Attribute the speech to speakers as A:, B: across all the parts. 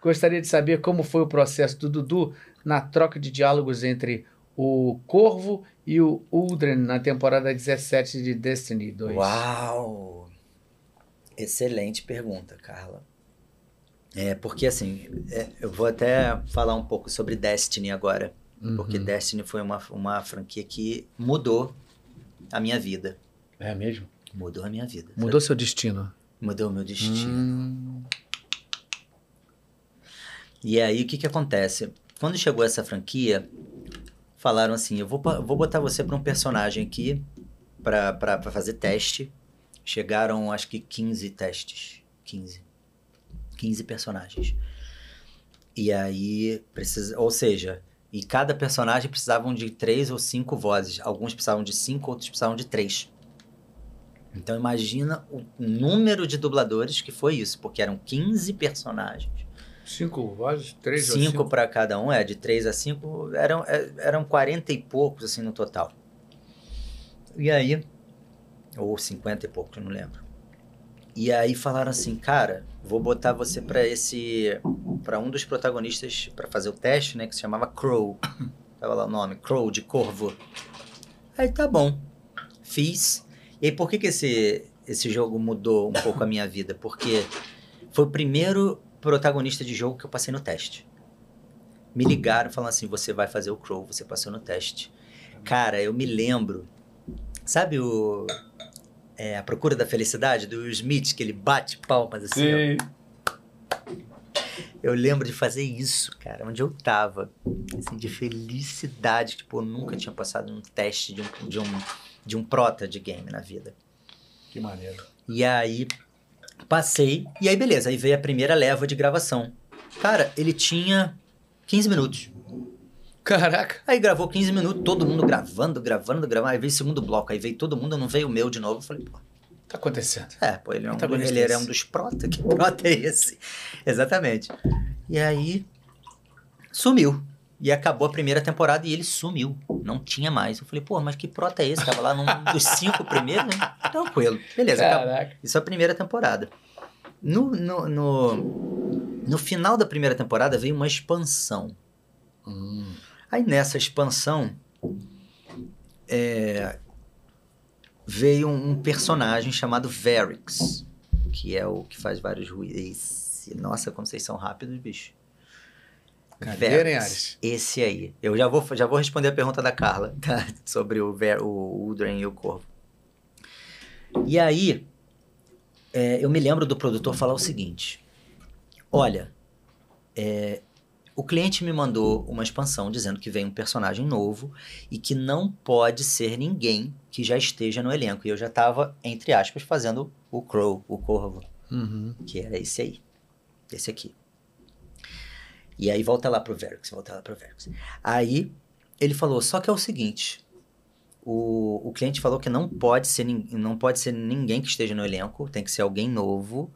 A: Gostaria de saber como foi o processo do Dudu na troca de diálogos entre o Corvo e o Uldren na temporada 17 de Destiny 2. Uau! Excelente pergunta, Carla. É, porque assim, é, eu vou até falar um pouco sobre Destiny agora. Uhum. Porque Destiny foi uma, uma franquia que mudou a minha vida. É mesmo? Mudou a minha vida. Mudou sabe? seu destino? Mudou o meu destino. Hum. E aí, o que que acontece? Quando chegou essa franquia, falaram assim, eu vou, vou botar você para um personagem aqui, para fazer teste. Chegaram, acho que 15 testes. 15. 15 personagens. E aí, precisa, ou seja, e cada personagem precisavam de três ou cinco vozes. Alguns precisavam de cinco, outros precisavam de três. Então imagina o número de dubladores que foi isso, porque eram 15 personagens. Cinco vozes, três cinco cinco? para cada um, é, de três a cinco, eram, é, eram 40 e poucos, assim, no total. E aí, ou cinquenta e poucos, não lembro. E aí falaram assim, cara, vou botar você para esse, para um dos protagonistas para fazer o teste, né, que se chamava Crow. Tava lá o nome, Crow, de corvo. Aí tá bom, fiz. E aí por que que esse, esse jogo mudou um pouco a minha vida? Porque foi o primeiro protagonista de jogo que eu passei no teste. Me ligaram falando assim: você vai fazer o Crow, você passou no teste. Cara, eu me lembro. Sabe o. É, a Procura da Felicidade, do Smith, que ele bate palmas assim. Eu lembro de fazer isso, cara, onde eu tava. Assim, de felicidade. Tipo, eu nunca tinha passado um teste de um, de um, de um prota de game na vida. Que maneiro. E aí, Passei, e aí beleza, aí veio a primeira leva de gravação. Cara, ele tinha 15 minutos. Caraca. Aí gravou 15 minutos, todo mundo gravando, gravando, gravando. Aí veio o segundo bloco, aí veio todo mundo, não veio o meu de novo. Eu falei, pô. Tá acontecendo. É, pô, ele é tá um, tá ele era é um dos prota. Que prota é esse? Exatamente. E aí, sumiu. E acabou a primeira temporada e ele sumiu. Não tinha mais. Eu falei, pô, mas que prota é esse? Tava lá num dos cinco primeiros, né? Tranquilo. Beleza. Caraca. Isso é a primeira temporada. No, no, no, no, final da primeira temporada veio uma expansão. Hum. Aí nessa expansão é, veio um, um, personagem chamado Varix, que é o que faz vários ruídos. Nossa, como vocês são rápidos, bicho. Ares? esse aí. Eu já vou, já vou responder a pergunta da Carla tá? sobre o, Ver, o Udren e o Corvo. E aí, é, eu me lembro do produtor falar o seguinte: olha, é, o cliente me mandou uma expansão dizendo que vem um personagem novo e que não pode ser ninguém que já esteja no elenco. E eu já estava, entre aspas, fazendo o Crow, o Corvo, uhum. que era esse aí, esse aqui. E aí volta lá pro Verx, volta lá pro Verx. Aí ele falou: só que é o seguinte, o, o cliente falou que não pode, ser, não pode ser ninguém que esteja no elenco, tem que ser alguém novo.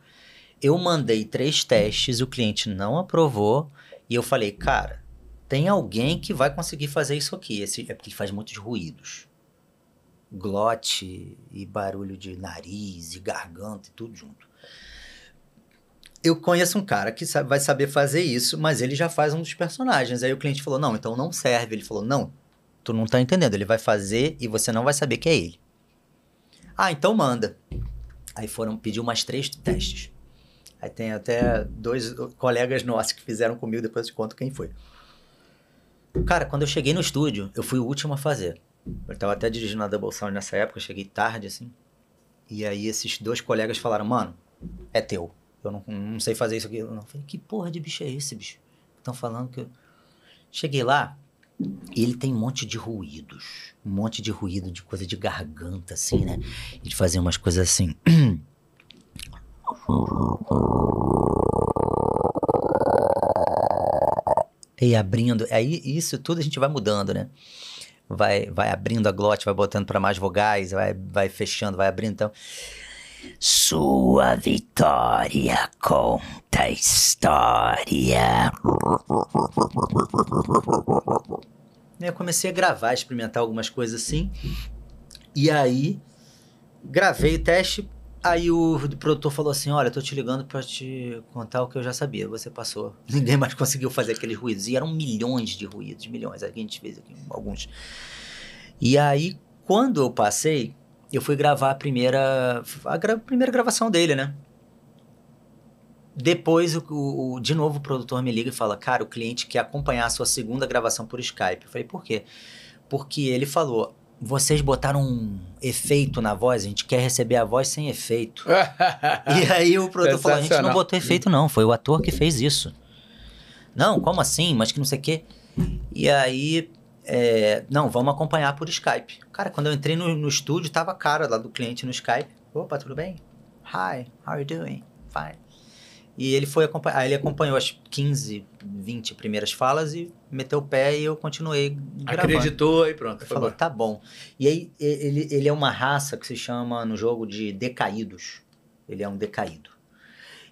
A: Eu mandei três testes, o cliente não aprovou, e eu falei, cara, tem alguém que vai conseguir fazer isso aqui. Esse, é porque ele faz muitos ruídos. Glote e barulho de nariz e garganta e tudo junto. Eu conheço um cara que sabe, vai saber fazer isso, mas ele já faz um dos personagens. Aí o cliente falou: não, então não serve. Ele falou: não, Tu não tá entendendo. Ele vai fazer e você não vai saber que é ele. Ah, então manda. Aí foram pedir umas três testes. Aí tem até dois colegas nossos que fizeram comigo, depois eu te conto quem foi. Cara, quando eu cheguei no estúdio, eu fui o último a fazer. Eu tava até dirigindo a Double Sound nessa época, eu cheguei tarde, assim. E aí esses dois colegas falaram, mano, é teu. Eu não, não sei fazer isso aqui. Eu falei, que porra de bicho é esse, bicho? Estão falando que eu... Cheguei lá, ele tem um monte de ruídos. Um monte de ruído de coisa de garganta, assim, né? E de fazer umas coisas assim. E abrindo. Aí isso tudo a gente vai mudando, né? Vai, vai abrindo a glote, vai botando para mais vogais, vai, vai fechando, vai abrindo. Então. Sua vitória com muita história. Eu comecei a gravar, experimentar algumas coisas assim. E aí, gravei o teste. Aí o produtor falou assim: Olha, tô te ligando para te contar o que eu já sabia. Você passou. Ninguém mais conseguiu fazer aqueles ruídos. E eram milhões de ruídos, milhões. Aqui a gente fez aqui, alguns. E aí, quando eu passei, eu fui gravar a primeira, a, gra a primeira gravação dele, né? Depois, o, o, de novo, o produtor me liga e fala: Cara, o cliente quer acompanhar a sua segunda gravação por Skype. Eu falei: Por quê? Porque ele falou: Vocês botaram um efeito na voz, a gente quer receber a voz sem efeito. e aí o produtor falou: A gente não botou efeito, não, foi o ator que fez isso. Não, como assim? Mas que não sei o quê. E aí, é, não, vamos acompanhar por Skype. Cara, quando eu entrei no, no estúdio, tava a cara lá do cliente no Skype: Opa, tudo bem? Hi, how are you doing? Fine. E ele foi acompanhar, ele acompanhou as 15, 20 primeiras falas e meteu o pé e eu continuei gravando. Acreditou e pronto. Ele falou, tá bom. E aí ele, ele é uma raça que se chama no jogo de decaídos. Ele é um decaído.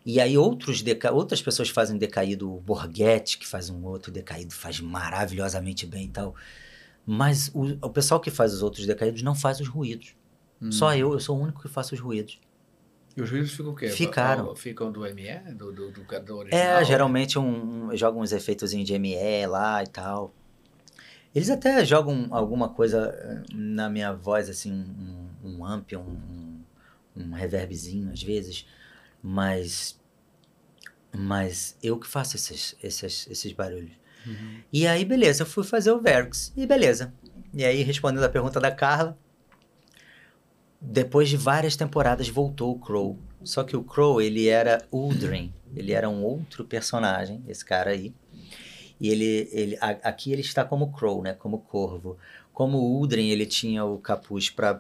A: E aí outros deca... outras pessoas fazem decaído, o Borghetti, que faz um outro decaído, faz maravilhosamente bem e tal. Mas o, o pessoal que faz os outros decaídos não faz os ruídos. Hum. Só eu, eu sou o único que faço os ruídos. E os juízes ficam o quê? Ficaram. Ficam do ME? Do, do, do, do é, original? É, geralmente um, um, jogam uns efeitos de ME lá e tal. Eles até jogam alguma coisa eh, na minha voz, assim, um, um amp, um, um reverbzinho às vezes, mas, mas eu que faço esses, esses, esses barulhos. Uhum. E aí, beleza, eu fui fazer o Verx, e beleza. E aí, respondendo a pergunta da Carla, depois de várias temporadas voltou o Crow. Só que o Crow, ele era Uldren. Ele era um outro personagem, esse cara aí. E ele, ele a, aqui ele está como Crow, né? Como corvo. Como Uldren, ele tinha o capuz para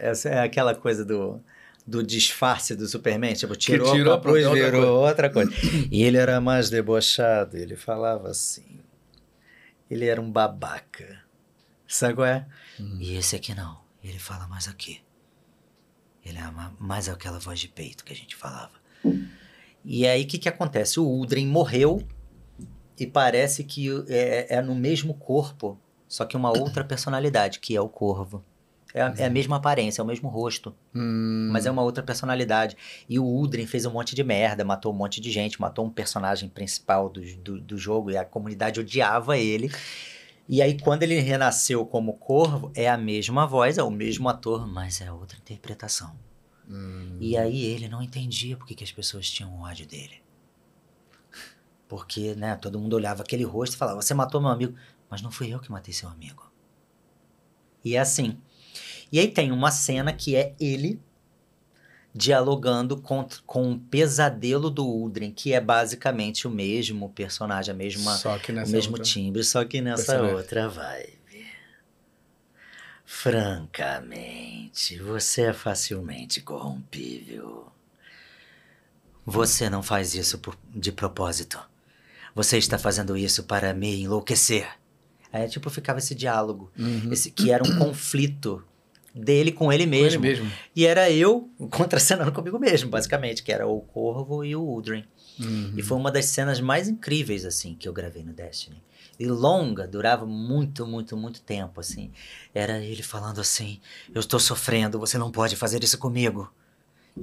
A: essa é aquela coisa do do disfarce do Superman, tipo, tirou, que tirou o capuz, virou coisa. outra coisa. E ele era mais debochado, ele falava assim. Ele era um babaca. Sabe qual é? Hum. E esse aqui não. Ele fala mais aqui. Ele é ama mais aquela voz de peito que a gente falava. Hum. E aí o que, que acontece? O Udren morreu e parece que é, é, no mesmo corpo, só que uma outra personalidade, que é o corvo. É, é a mesma aparência, é o mesmo rosto, hum. mas é uma outra personalidade. E o Udren fez um monte de merda, matou um monte de gente, matou um personagem principal do, do, do jogo e a comunidade odiava ele. E aí, quando ele renasceu como corvo, é a mesma voz, é o mesmo ator, mas é outra interpretação. Hum. E aí ele não entendia por que as pessoas tinham ódio dele. Porque, né, todo mundo olhava aquele rosto e falava, você matou meu amigo. Mas não fui eu que matei seu amigo. E é assim. E aí tem uma cena que é ele dialogando com, com o pesadelo do Uldren, que é basicamente o mesmo personagem, a mesma, o mesmo outra. timbre, só que nessa outra vibe. Francamente, você é facilmente corrompível. Você não faz isso por, de propósito. Você está fazendo isso para me enlouquecer. Aí, tipo, ficava esse diálogo, uhum. esse, que era um conflito dele com ele mesmo. Com ele mesmo. E era eu contracenando comigo mesmo, basicamente, que era o Corvo e o Udren. Uhum. E foi uma das cenas mais incríveis, assim, que eu gravei no Destiny. E longa, durava muito, muito, muito tempo, assim. Era ele falando assim, eu estou sofrendo, você não pode fazer isso comigo.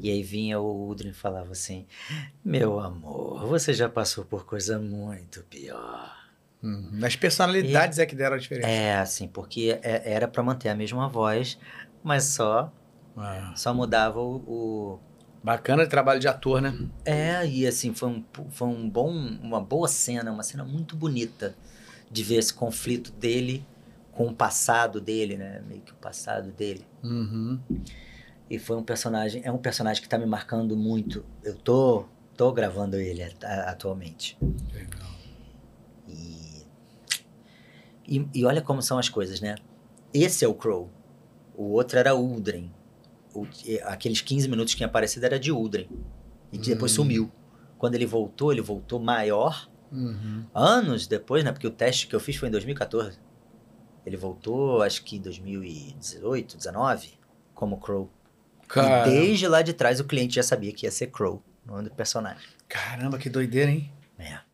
A: E aí vinha o Udren e falava assim, meu amor, você já passou por coisa muito pior. Uhum. Nas personalidades e, é que deram a diferença. É, assim, porque é, era para manter a mesma voz, mas só ah. só mudava o, o, Bacana o trabalho de ator, né? É, e assim, foi, um, foi um bom, uma boa cena, uma cena muito bonita de ver esse conflito dele com o passado dele, né? Meio que o passado dele. Uhum. E foi um personagem, é um personagem que tá me marcando muito. Eu tô, tô gravando ele atualmente. Legal. E, e olha como são as coisas, né? Esse é o Crow. O outro era Uldren. O, aqueles 15 minutos que tinha aparecido era de Uldren. E hum. depois sumiu. Quando ele voltou, ele voltou maior. Uhum. Anos depois, né? Porque o teste que eu fiz foi em 2014. Ele voltou, acho que em 2018, 19, como Crow. E desde lá de trás o cliente já sabia que ia ser Crow, no nome do personagem. Caramba, que doideira, hein? É.